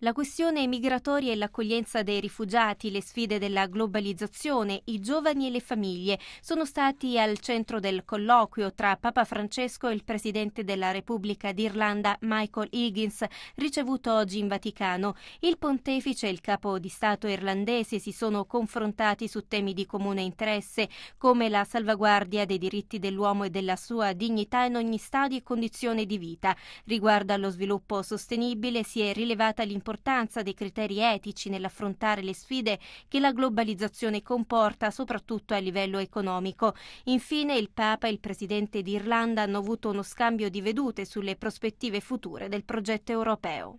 La questione migratoria e l'accoglienza dei rifugiati, le sfide della globalizzazione, i giovani e le famiglie sono stati al centro del colloquio tra Papa Francesco e il Presidente della Repubblica d'Irlanda Michael Higgins, ricevuto oggi in Vaticano. Il pontefice e il capo di Stato irlandese si sono confrontati su temi di comune interesse, come la salvaguardia dei diritti dell'uomo e della sua dignità in ogni stadio e condizione di vita. Riguardo allo sviluppo sostenibile si è rilevata l'importanza l'importanza dei criteri etici nell'affrontare le sfide che la globalizzazione comporta, soprattutto a livello economico. Infine, il Papa e il Presidente d'Irlanda hanno avuto uno scambio di vedute sulle prospettive future del progetto europeo.